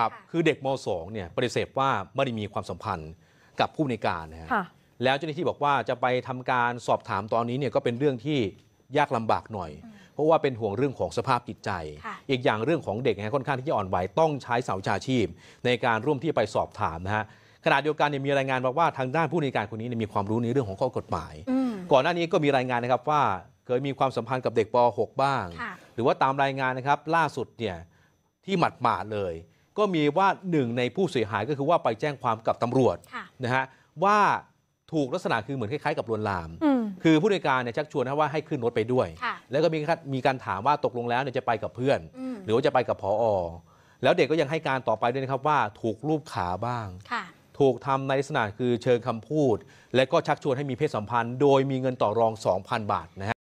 ครับ คือเด็กม .2 เนี่ยปฏิเสธว่าไม่ได้มีความสัมพันธ์กับผู้ในการนะฮะแล้วเจ้าหน้าที่บอกว่าจะไปทำการสอบถามตอนนี้เนี่ยก็เป็นเรื่องที่ยากลำบากหน่อย เพราะว่าเป็นห่วงเรื่องของสภาพจิตใจ อีกอย่างเรื่องของเด็กนะค่อนข้างที่จะอ่อนไหวต้องใช้เสาชาชีพ ในการร่วมที่ไปสอบถามนะฮะขณะเดียวกันเนี่ยมีรายงานบอกว่าทางด้านผู้ในการคนนี้มีความรู้ในเรื่องของข้อกฎหมาย ก่อนหน้านี้ก็มีรายงานนะครับว่าเคยมีความสัมพันธ์กับเด็กป .6 บ้าง หรือว่าตามรายงานนะครับล่าสุดเนี่ยที่หมัดหมาดเลยก็มีว่าหนึ่งในผู้เสียหายก็คือว่าไปแจ้งความกับตำรวจนะฮะว่าถูกลักษณะคือเหมือนคล้าย ๆกับลวนลาม คือผู้ในการเนี่ยชักชวนว่าให้ขึ้นรถไปด้วย แล้วก็มีมีการถามว่าตกลงแล้วเนี่ยจะไปกับเพื่อน หรือว่าจะไปกับพออแล้วเด็กก็ยังให้การต่อไปด้วยนะครับว่า ถูกรูปขาบ้าง ถูกทำในลักษณะคือเชิงคำพูด และก็ชักชวนให้มีเพศสัมพันธ์ โดยมีเงินต่อรอง 2,000 บาทนะฮะ